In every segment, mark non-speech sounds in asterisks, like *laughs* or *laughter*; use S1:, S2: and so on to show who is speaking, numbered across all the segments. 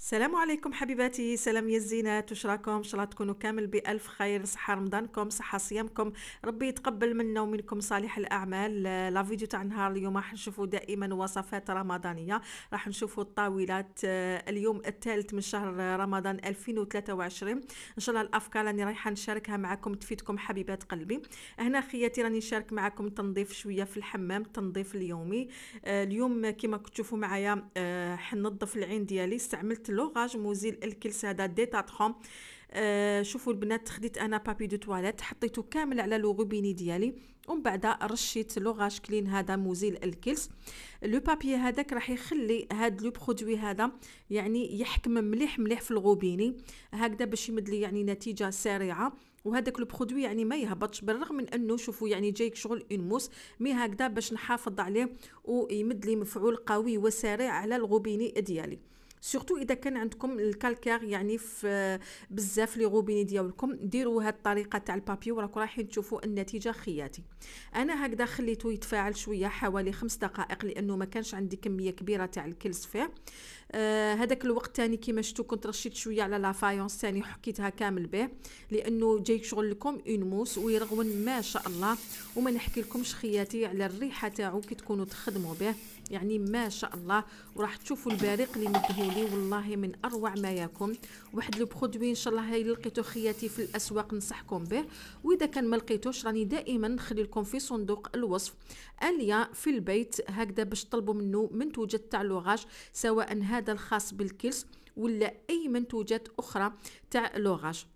S1: السلام عليكم حبيباتي سلام يا الزينات واش راكم ان شاء الله تكونوا كامل بالف خير صحه رمضانكم صحه صيامكم ربي يتقبل منا ومنكم صالح الاعمال لا فيديو تاع نهار اليوم راح نشوفوا دائما وصفات رمضانيه راح نشوفوا الطاولات آه، اليوم الثالث من شهر رمضان 2023 ان شاء الله الافكار راني رايحه نشاركها معكم تفيدكم حبيبات قلبي هنا خياتي راني نشارك معكم تنظيف شويه في الحمام التنظيف اليومي آه، اليوم كما تشوفوا معايا آه، حنظف العين ديالي استعملت لوغاج مزيل الكلسه دي تخوم آه شوفوا البنات خديت انا بابي دو تواليت حطيته كامل على لو روبيني ديالي ومن بعد رشيت لوغاج كلين هذا مزيل الكلس لو بابي هذاك راح يخلي هاد لو برودوي هذا يعني يحكم مليح مليح في الغوبيني هكذا باش يمد لي يعني نتيجه سريعه وهذاك لو برودوي يعني ما يهبطش بالرغم من انه شوفوا يعني جايك شغل اون موس مي هكذا باش نحافظ عليه ويمد لي مفعول قوي وسريع على الغوبيني ديالي سورتو اذا كان عندكم الكالكار يعني في بزاف لي غوبيني ديالكم ديروا هاد الطريقه تاع البابي وراكم رايحين تشوفوا النتيجه خياتي انا هكذا خليته يتفاعل شويه حوالي خمس دقائق لانه ما كانش عندي كميه كبيره تاع الكلس فيه آه هذاك الوقت تاني كيما شفتوا كنت رشيت شويه على لافايونس تاني حكيتها كامل به لانه جاي شغل لكم اون موس ويرغون ما شاء الله وما نحكي لكمش خياتي على الريحه تاعو كي تكونوا تخدموا به يعني ما شاء الله وراح تشوفوا البريق اللي مدهولي والله من اروع ما ياكم واحد لو برودوي ان شاء الله هاي لقيتو خياتي في الاسواق نصحكم به واذا كان ما لقيتوش راني دائما نخلي لكم في صندوق الوصف اليا في البيت هكذا باش تطلبوا منه منتوجات تاع لوغاج سواء هذا الخاص بالكلس ولا اي منتوجات اخرى تاع لوغاج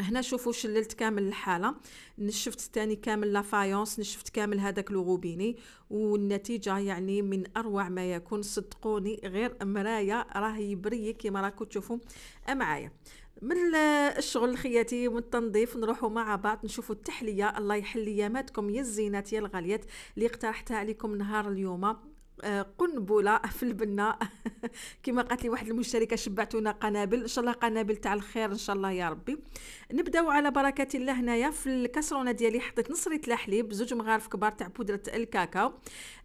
S1: هنا شوفوا شللت كامل الحاله نشفت ثاني كامل لافايونس نشفت كامل هذاك الغوبيني والنتيجه يعني من اروع ما يكون صدقوني غير مرايه راه يبري كيما راكم تشوفوا معايا من الشغل الخياتي من التنظيف نروحوا مع بعض نشوفوا التحليه الله يحلي ياماتكم يا الزينات يا الغاليات اللي اقترحتها عليكم نهار اليوم آه، قنبله في البناء *laughs* كما قالت لي واحد المشتركه شبعتونا قنابل ان شاء الله قنابل تاع الخير ان شاء الله يا ربي نبداو على بركه الله هنايا في الكسرونه ديالي حطيت نصري تاع حليب زوج مغارف كبار تاع بودره الكاكاو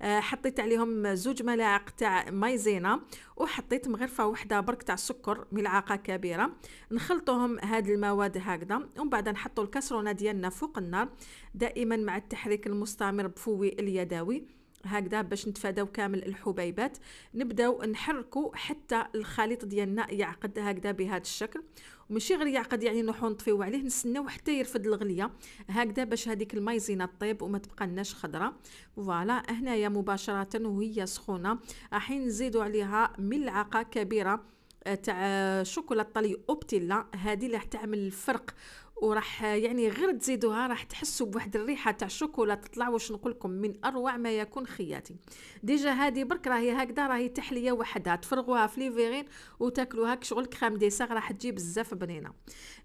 S1: آه، حطيت عليهم زوج ملاعق تاع مايزينا وحطيت مغرفه وحده برك تاع السكر ملعقه كبيره نخلطوهم هاد المواد هكذا ومن بعد نحطوا الكسرونه ديالنا فوق النار دائما مع التحريك المستمر بفوي اليدوي هكذا باش نتفاداو كامل الحبيبات نبداو نحركو حتى الخليط ديالنا يعقد هكذا بهذا الشكل ماشي غير يعقد يعني نروحو نطفيو عليه نستناو حتى يرفد الغليه هكذا باش هذيك المايزينا طيب وما تبقالناش خضره فوالا هنايا مباشره وهي سخونه راح نزيدو عليها ملعقه كبيره آه، تاع شوكولا طلي اوبتيلا هذه اللي راح تعمل الفرق وراح يعني غير تزيدوها راح تحسوا بواحد الريحه تاع الشوكولا تطلع واش نقول لكم من اروع ما يكون خياتي ديجا هذه برك راهي هكذا راهي تحليه وحدها تفرغوها في ليفيرين وتاكلوها كشغل كريم ديسير راح تجي بزاف بنينه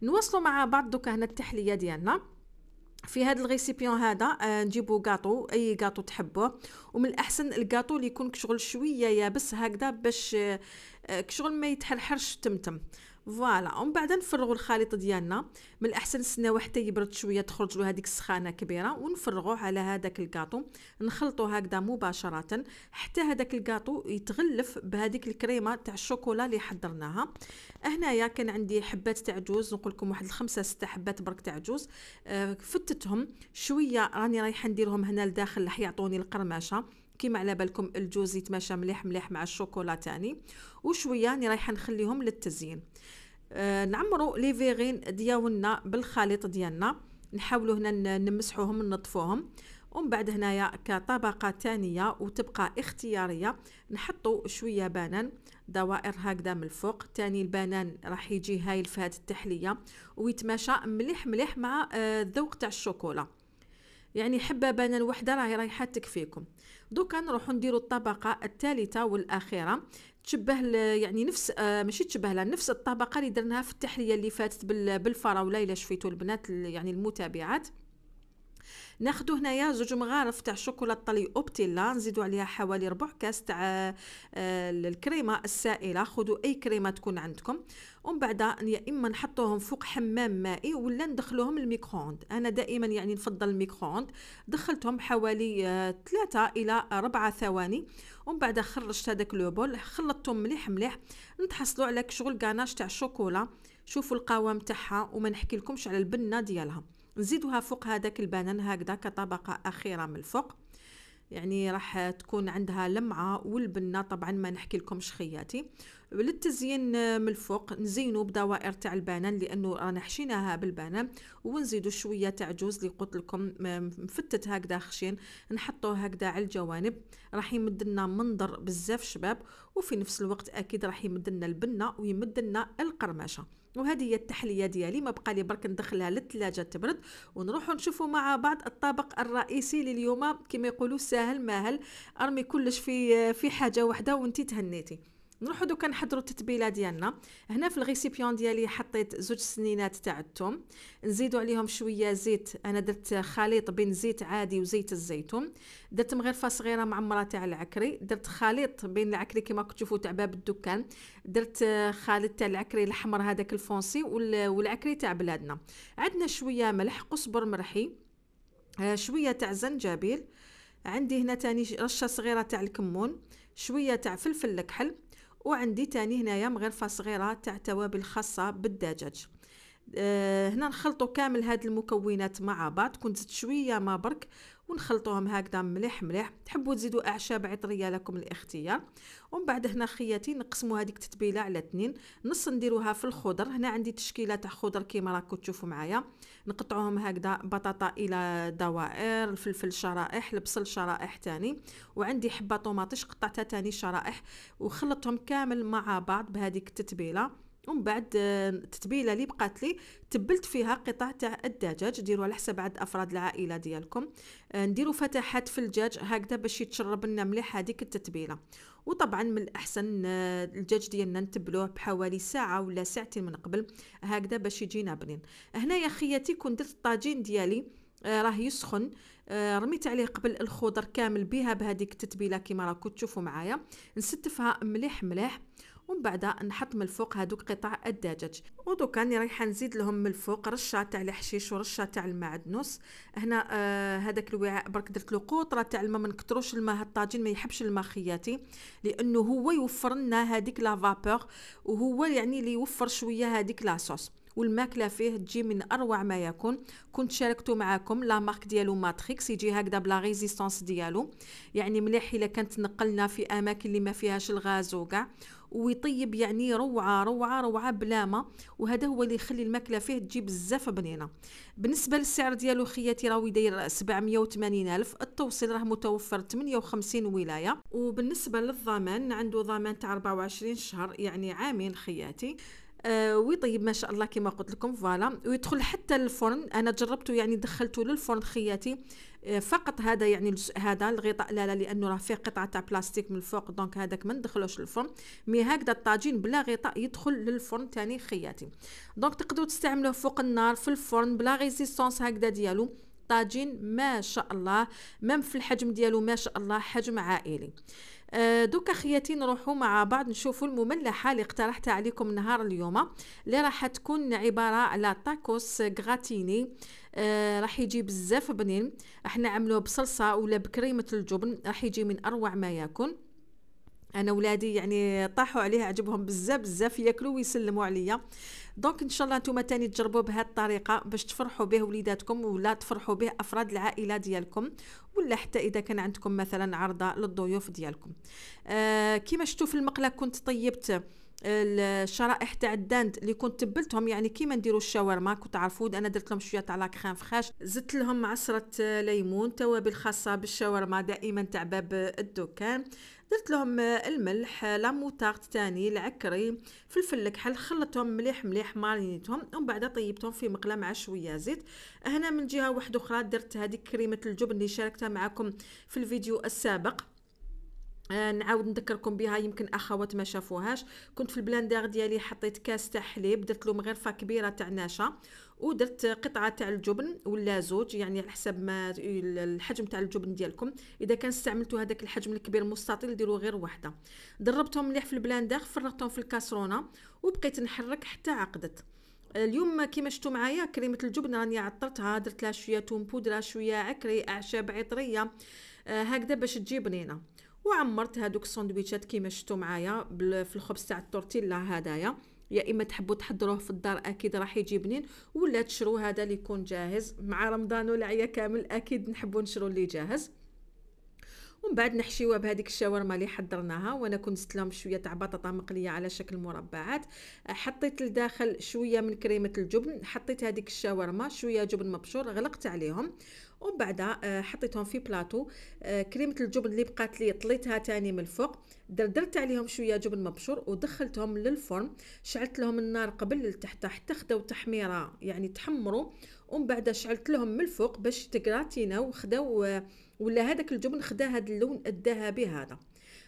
S1: نوصلوا مع بعض دوكا هنا التحليه ديالنا في هذا الريسيبيون هذا آه نجيبو كاطو اي كاطو تحبوه ومن الاحسن الكاطو اللي يكون كشغل شويه يابس هكذا باش آه, آه، كشغل ما يتحرحرش تمتم فوالا ومن بعد نفرغوا الخليط ديالنا من الاحسن نستناوه حتى يبرد شويه تخرج له هذيك السخانه كبيره ونفرغوه على هذاك الكاطو نخلطو هكذا مباشره حتى هذاك الكاطو يتغلف بهذيك الكريمه تاع الشوكولا اللي حضرناها هنايا كان عندي حبات تاع جوز نقول لكم واحد الخمسة ستة حبات برك تاع جوز آه، فتتهم شويه راني رايحه نديرهم هنا لداخل راح يعطوني القرمشه كيما على بالكم الجوز يتماشى مليح مليح مع الشوكولا تاني وشويه راني يعني رايحه نخليهم للتزيين آه نعمروا لي فيغين دياولنا بالخليط ديالنا نحاولوا هنا نمسحوهم نظفوهم ومن بعد هنايا كطبقة تانية وتبقى اختيارية نحطوا شوية بنان دوائر هكذا من الفوق تاني البنان راح يجي هايل في هاد التحلية ويتماشى مليح مليح مع آه، الذوق تاع الشوكولا يعني حبابنا الوحده راهي رايحه تكفيكم دوكا نروحو نديرو الطبقه الثالثه والاخيره تشبه يعني نفس آه ماشي تشبه لها نفس الطبقه اللي درناها في التحليه اللي فاتت بالفراوله الا شفيتو البنات يعني المتابعات ناخذ هنايا زوج مغارف تاع شوكولاتة اوبتيلا نزيدو عليها حوالي ربع كاس تاع آه، الكريمه السائله خذوا اي كريمه تكون عندكم ومن بعد يا اما نحطوهم فوق حمام مائي ولا ندخلوهم الميكرووند انا دائما يعني نفضل الميكرووند دخلتهم حوالي 3 آه، الى 4 ثواني ومن بعد خرجت هذاك لو بول خلطتهم مليح مليح نتحصلوا على شغل غاناش تاع الشوكولا شوفوا القوام تاعها وما نحكي لكمش على البنه ديالها نزيدوها فوق هذاك البنان هكذا كطبقه اخيره من الفوق يعني راح تكون عندها لمعه والبنه طبعا ما نحكي لكم شخياتي للتزيين من الفوق نزينو بدوائر تاع البنان لانه رانا حشيناها بالبنان ونزيدو شويه تاع جوز اللي قلت لكم مفتت هكذا خشين نحطوه هكذا على الجوانب راح يمد لنا منظر بزاف شباب وفي نفس الوقت اكيد راح يمد لنا البنه ويمد لنا القرمشه وهذه هي التحليه ديالي ما بقى لي برك ندخلها للثلاجه تبرد ونروحوا نشوفوا مع بعض الطبق الرئيسي لليوم كما يقولوا ساهل ماهل ارمي كلش في في حاجه واحده وانت تهنيتي نروحو دوكا نحضروا التتبيله ديالنا هنا في الغيسيبيون ديالي حطيت زوج سنينات تاع الثوم نزيدوا عليهم شويه زيت انا درت خليط بين زيت عادي وزيت الزيتون درت مغرفه صغيره معمره تاع العكري درت خليط بين العكري كما كتشوفوا تاع باب الدكان درت خليط تاع العكري الاحمر هذاك الفونسي والعكري تاع بلادنا عندنا شويه ملح قزبر مرحي آه، شويه تاع زنجبيل عندي هنا تاني رشه صغيره تاع الكمون شويه تاع فلفل الكحل وعندي تاني هنايا مغرفه صغيره تاع توابل خاصه بالدجاج آه، هنا نخلطو كامل هاد المكونات مع بعض كنت زدت شويه ما برك ونخلطوهم هكذا مليح مليح تحبوا تزيدوا اعشاب عطريه لكم الاختيار ومن بعد هنا خياتي نقسموا هذيك التتبيله على اثنين نص نديروها في الخضر هنا عندي تشكيله تاع خضر كيما راكم تشوفوا معايا نقطعوهم هكذا بطاطا الى دوائر الفلفل شرائح البصل شرائح تاني وعندي حبه طوماطيش قطعتها تاني شرائح وخلطهم كامل مع بعض بهذيك التتبيله ومن بعد التتبيله اللي بقات لي تبلت فيها قطع تاع الدجاج ديروا على حسب عدد افراد العائله ديالكم آه، نديروا فتحات في الدجاج هكذا باش يتشرب لنا مليح هذيك التتبيله وطبعا من الاحسن آه، الدجاج ديالنا نتبلوه بحوالي ساعه ولا ساعتين من قبل هكذا باش يجينا بنين هنايا خياتي كون درت الطاجين ديالي آه، راه يسخن رميت عليه قبل الخضر كامل بها بهذيك التتبيله كما راكم تشوفوا معايا نستفها مليح مليح ومن بعد نحط من الفوق هادوك قطع الدجاج ودوكا راني رايحه نزيد لهم من الفوق رشه تاع الحشيش ورشه تاع المعدنوس هنا آه الوعاء برك درت له قطره تاع الماء ما نكثروش الماء هاد الطاجين ما يحبش الماء خياتي لانه هو يوفر لنا هذيك لا فابور وهو يعني اللي يوفر شويه هذيك لاصوص صوص والماكله فيه تجي من اروع ما يكون كنت شاركته معكم لا مارك ديالو ماتريكس يجي هكذا بلا ريزيستانس ديالو يعني مليح الا كانت نقلنا في اماكن اللي ما فيهاش الغاز وكاع ويطيب يعني روعه روعه روعه بلا ما وهذا هو اللي يخلي الماكله فيه تجي بزاف بنينه بالنسبه للسعر ديالو خياتي راهو داير 780 الف التوصيل راه متوفر 58 ولايه وبالنسبه للضمان عنده ضمان تاع 24 شهر يعني عامين خياتي آه، ويطيب ما شاء الله كما قلت لكم فوالا ويدخل حتى الفرن انا جربته يعني دخلته للفرن خياتي آه، فقط هذا يعني هذا الغطاء لا لا لانه راه فيه قطعه تاع بلاستيك من الفوق دونك هذاك ما ندخلوش للفرن مي هكذا الطاجين بلا غطاء يدخل للفرن تاني خياتي دونك تقدروا تستعملوه فوق النار في الفرن بلا ريزيستونس هكذا ديالو طاجين ما شاء الله مام في الحجم ديالو ما شاء الله حجم عائلي آه، دوكا خياتي نروحو مع بعض نشوفو المملحه اللي اقترحتها عليكم نهار اليوم اللي راح تكون عباره على تاكوس غراتيني آه، راح يجي بزاف بنين احنا عملوه بصلصه ولا بكريمه الجبن راح يجي من اروع ما يكون انا ولادي يعني طاحوا عليه عجبهم بزاف بزاف ياكلوا ويسلموا عليا دونك ان شاء الله نتوما تاني تجربوا بهذه الطريقه باش تفرحوا به وليداتكم ولا تفرحوا به افراد العائله ديالكم ولا حتى اذا كان عندكم مثلا عرضه للضيوف ديالكم آه كيما شفتوا في المقله كنت طيبت الشرائح تاع الداند اللي كنت تبلتهم يعني كيما نديروا الشاورما كنت تعرفوا انا درت لهم شويه تاع لا كريم فخاش زدت لهم عصره آه، ليمون توابل خاصه بالشاورما دائما تاع باب الدكان درت لهم آه، الملح آه، لا موتارد تاني العكري فلفل الكحل خلطتهم مليح مليح مارينيتهم ومن بعد طيبتهم في مقله مع شويه زيت هنا من جهه واحده اخرى درت هذه كريمه الجبن اللي شاركتها معكم في الفيديو السابق آه، نعاود نذكركم بها يمكن اخوات ما شافوهاش كنت في البلاندير ديالي حطيت كاس تاع حليب درت له مغرفه كبيره تاع نشا ودرت قطعه تاع الجبن ولا زوج يعني على حسب ما الحجم تاع الجبن ديالكم اذا كان استعملتوا هذاك الحجم الكبير المستطيل ديروا غير وحده دربتهم مليح في البلاندير فرغتهم في الكاسرونه وبقيت نحرك حتى عقدت اليوم كيما شفتوا معايا كريمه الجبن راني عطرتها درت لها شويه توم بودره شويه عكري اعشاب عطريه آه، هكذا باش تجي بنينه وعمرت هادوك الساندويتشات كيما شفتوا معايا في الخبز تاع التورتيلا هدايا يا اما تحبوا تحضروه في الدار اكيد راح يجي بنين ولا تشرو هذا اللي يكون جاهز مع رمضان والعيا كامل اكيد نحبوا نشرو اللي جاهز ومن بعد نحشيوها بهذيك الشاورما اللي حضرناها وانا كنت زدت لهم شويه تاع بطاطا مقليه على شكل مربعات حطيت لداخل شويه من كريمه الجبن حطيت هذيك الشاورما شويه جبن مبشور غلقت عليهم وبعدها آه، حطيتهم في بلاطو آه، كريمه الجبن اللي بقات لي طليتها تاني من الفوق دردرت عليهم شويه جبن مبشور ودخلتهم للفرن شعلت لهم النار قبل لتحت حتى خداو تحميره يعني تحمروا ومن بعد شعلت لهم من الفوق باش تكراتينا وخداو آه، ولا هذاك الجبن خدا هذا اللون الذهبي هذا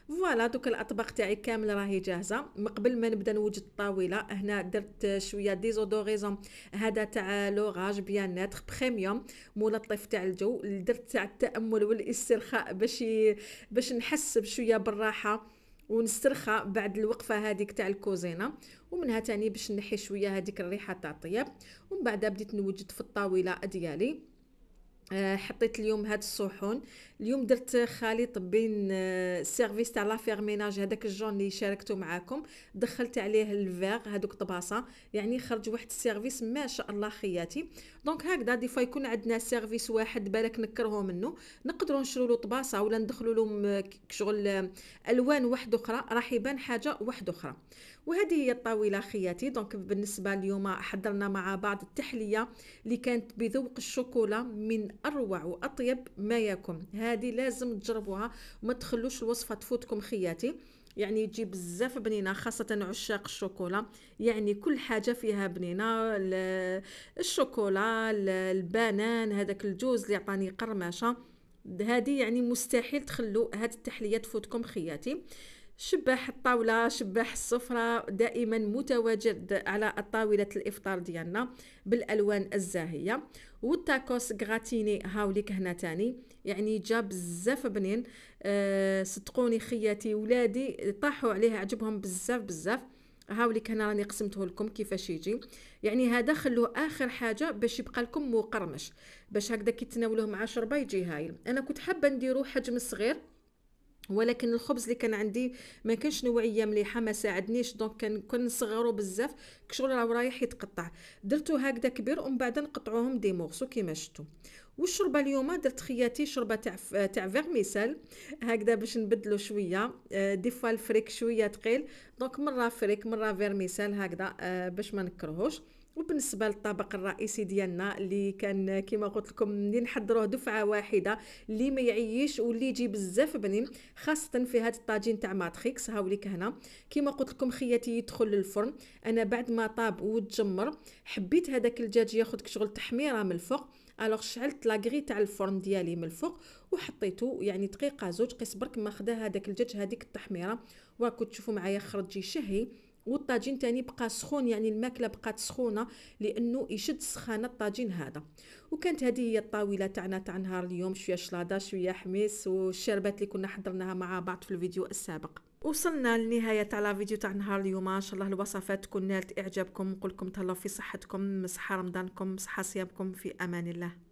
S1: فوالا دوك الاطباق تاعي كامل راهي جاهزه مقبل ما نبدا نوجد الطاوله هنا درت شويه ديزودوريزون هذا تاع لوغاج بيان بيانات بريميوم ملطف تاع الجو درت تاع التامل والاسترخاء باش باش نحس بشويه بالراحه ونسترخى بعد الوقفه هذيك تاع الكوزينه ومنها تاني باش نحي شويه هذيك الريحه تاع الطياب ومن بعد بديت نوجد في الطاوله ديالي آه، حطيت اليوم هاد الصحون اليوم درت خليط بين السيرفيس آه، تاع لا فيرميناج هذاك الجون اللي شاركته معاكم دخلت عليه الفيغ هذوك طباسه يعني خرج واحد السيرفيس ما شاء الله خياتي دونك هكذا دي فوا يكون عندنا سيرفيس واحد بالك نكرهو منه نقدروا نشرو له طباسه ولا ندخلوا له آه، شغل الوان واحده اخرى راح يبان حاجه واحده اخرى وهذه هي الطاوله خياتي دونك بالنسبه اليوم حضرنا مع بعض التحليه اللي كانت بذوق الشوكولا من اروع واطيب ما يكون هذه لازم تجربوها وما تخلوش الوصفه تفوتكم خياتي يعني يجي بزاف بنينه خاصه عشاق الشوكولا يعني كل حاجه فيها بنينه الشوكولا البنان هذاك الجوز اللي عطاني قرمشه هذه يعني مستحيل تخلو هاد التحليه تفوتكم خياتي شباح الطاوله شباح السفره دائما متواجد على طاوله الافطار ديالنا بالالوان الزاهيه والتاكوس غراتيني هاوليك هنا تاني يعني جا بزاف بنين أه صدقوني خياتي ولادي طاحوا عليه عجبهم بزاف بزاف هاوليك هنا راني قسمته لكم كيفاش يجي يعني هذا خلوه اخر حاجه باش يبقى لكم مقرمش باش هكذا كي تناولوه مع شربه يجي هايل انا كنت حابه نديرو حجم صغير ولكن الخبز اللي كان عندي ما كانش نوعيه مليحه ما ساعدنيش دونك كان كنصغرو بزاف كشغل راه رايح يتقطع درتو هكذا كبير ومن بعد نقطعوهم دي مورسو كيما شفتو والشربه اليوم درت خياتي شربه تاع تاع فيرميسال هكذا باش نبدلو شويه دي فوا الفريك شويه ثقيل دونك مره فريك مره فيرميسال هكذا آه، باش ما نكرهوش وبالنسبه للطبق الرئيسي ديالنا اللي كان كما قلت لكم اللي نحضروه دفعه واحده اللي ما يعيش واللي يجي بزاف بنين خاصه في هذا الطاجين تاع ماتريكس هاوليك هنا كما قلت لكم خياتي يدخل للفرن انا بعد ما طاب وتجمر حبيت هذاك الدجاج ياخذ شغل تحميره من الفوق الوغ شعلت لاغري تاع الفرن ديالي من الفوق وحطيته يعني دقيقه زوج قيس برك ما خدا هذاك الدجاج هذيك التحميره وراكم تشوفوا معايا خرج يشهي والطاجين تاني بقى سخون يعني الماكله بقات سخونه لانه يشد سخانه الطاجين هذا وكانت هذه هي الطاوله تاعنا تاع نهار اليوم شويه شلاضه شويه حميس والشربات اللي كنا حضرناها مع بعض في الفيديو السابق وصلنا لنهاية على فيديو تاع نهار اليوم ان شاء الله الوصفات تكون نالت اعجابكم نقولكم تهلاو في صحتكم صحة رمضانكم صحة صيامكم في امان الله